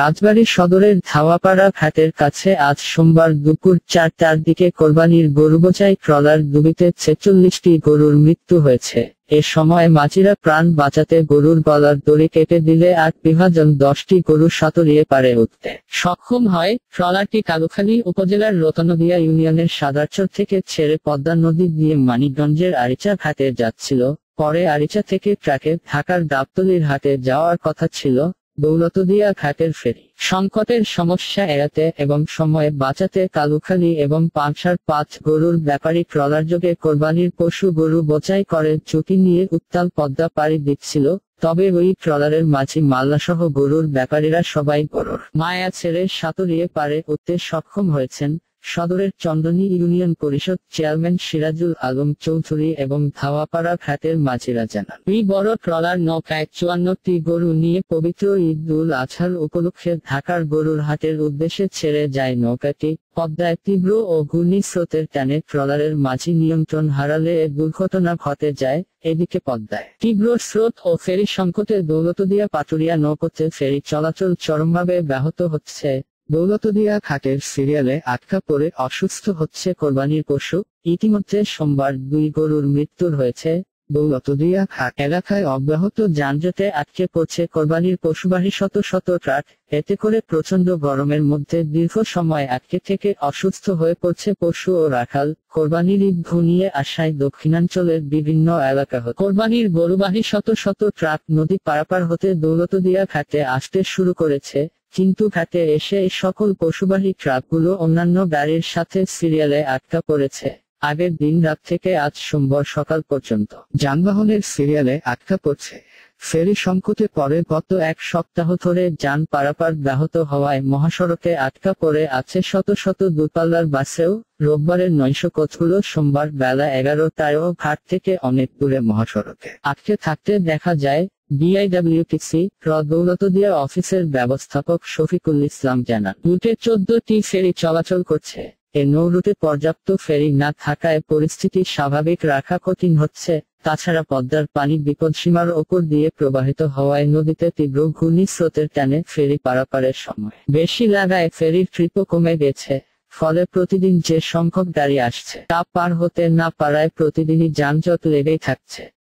রাজবাড়ী সদরের ধাওয়াপাড়া ঘাটের কাছে আজ সোমবার দুপুর চারটার দিকে কোরবানির গরুবোচাই ট্রলার ডুবিতে ছেচল্লিশটি গরুর মৃত্যু হয়েছে এ সময় মাঝিরা প্রাণ বাঁচাতে গরুর গলার দড়ি কেটে দিলে আর বিভাজন দশটি গরু সাঁতরিয়ে পারে উঠতে সক্ষম হয় ট্রলারটি কালুখালী উপজেলার রতনদিয়া ইউনিয়নের সাদারচর থেকে ছেড়ে পদ্মা নদী দিয়ে মানিকগঞ্জের আরিচা ঘাটে যাচ্ছিল পরে আরিচা থেকে ট্রাকে ঢাকার দাপ্তলির হাটে যাওয়ার কথা ছিল দৌলতদিয়া ঘাটের ফেরি সংকটের সমস্যা এড়াতে এবং সময়ে বাঁচাতে কালুখালী এবং পাংশার পাঁচ গরুর ব্যাপারী যোগে কোরবানির পশু গরু বোচাই করে চুটি নিয়ে উত্তাল পদ্মা পাড়ি দিচ্ছিল তবে ওই ট্রলারের মাঝি মাল্লাসহ গরুর ব্যাপারীরা সবাই গরুর মায়া ছেড়ে সাঁতরিয়ে পারে উঠতে সক্ষম হয়েছেন সদরের চন্দনী ইউনিয়ন পরিষদ চেয়ারম্যান সিরাজুল আলম চৌধুরী এবং ধাওয়াপাড়া ঘাটের মাঝিরা জানান দুই বড় ট্রলার নৌকায় চুয়ান্নটি গরু নিয়ে পবিত্র ঈদ উল আছার উপলক্ষে ঢাকার গরুর হাটের উদ্দেশ্যে ছেড়ে যায় নৌকাটি পদ্মায় তীব্র ও ঘূর্ণি স্রোতের টানে ট্রলারের মাঝি নিয়ন্ত্রণ হারালে এ দুর্ঘটনা ঘটে যায় এদিকে পদ্মায় তীব্র স্রোত ও ফেরি সংকটে দিয়া পাটুরিয়া নৌপথে ফেরি চলাচল চরমভাবে ব্যাহত হচ্ছে দৌলতদিয়া ঘাটের সিরিয়ালে আটকা পড়ে অসুস্থ হচ্ছে কোরবানির পশু ইতিমধ্যে সোমবার দুই গরুর মৃত্যু হয়েছে দৌলতদিয়া ঘাট এলাকায় অব্যাহত যানজটে আটকে পড়ছে কোরবানির পশুবাহী শত শত ট্রাক এতে করে প্রচন্ড গরমের মধ্যে দীর্ঘ সময় আটকে থেকে অসুস্থ হয়ে পড়ছে পশু ও রাখাল কোরবানির ঈদ ঘুমিয়ে আসায় দক্ষিণাঞ্চলের বিভিন্ন এলাকা হতে কোরবানির গরুবাহী শত শত ট্রাক নদী পারাপার হতে দৌলতদিয়া ঘাটে আসতে শুরু করেছে কিন্তু ঘাটে এসে সকল পশুবাহী ট্রাকগুলো অন্যান্য গাড়ির সাথে সিরিয়ালে আটকা পড়েছে আগের দিন রাত থেকে আজ সোমবার সকাল পর্যন্ত যানবাহনের সিরিয়ালে আটকা পড়ছে ফেরি সংকটে পরে গত এক সপ্তাহ ধরে যান পারাপার ব্যাহত হওয়ায় মহাসড়কে আটকা পড়ে আছে শত শত দূরপাল্লার বাসেও রোববারের নয়শো কোচগুলো সোমবার বেলা এগারোটায়ও ঘাট থেকে অনেক দূরে মহাসড়কে আটকে থাকতে দেখা যায় বিআইডব্লিউটিসি রদৌলতদিয়া অফিসের ব্যবস্থাপক শফিকুল ইসলাম জানান রুটে চোদ্দটি ফেরি চলাচল করছে এ নৌরুটে পর্যাপ্ত ফেরি না থাকায় পরিস্থিতি স্বাভাবিক রাখা কঠিন হচ্ছে তাছাড়া পদ্মার পানি বিপদসীমার ওপর দিয়ে প্রবাহিত হওয়ায় নদীতে তীব্র ঘূর্ণি স্রোতের টানে ফেরি পারাপারের সময় বেশি লাগায় ফেরির ট্রিপও কমে গেছে ফলে প্রতিদিন যে সংখ্যক গাড়ি আসছে তা পার হতে না পারায় প্রতিদিনই যানজট লেগেই থাকছে